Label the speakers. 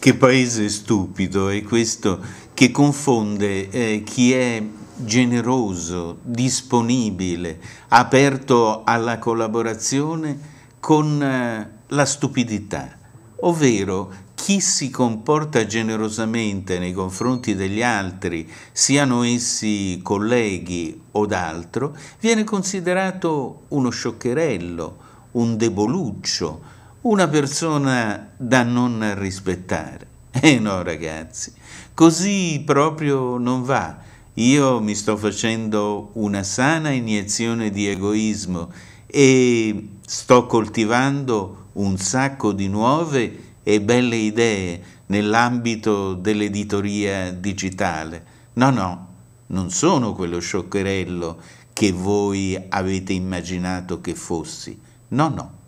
Speaker 1: che paese stupido è questo che confonde eh, chi è generoso, disponibile, aperto alla collaborazione con eh, la stupidità, ovvero chi si comporta generosamente nei confronti degli altri, siano essi colleghi o d'altro, viene considerato uno scioccherello, un deboluccio, una persona da non rispettare. Eh no ragazzi, così proprio non va. Io mi sto facendo una sana iniezione di egoismo e sto coltivando un sacco di nuove e belle idee nell'ambito dell'editoria digitale. No, no, non sono quello scioccherello che voi avete immaginato che fossi. No, no.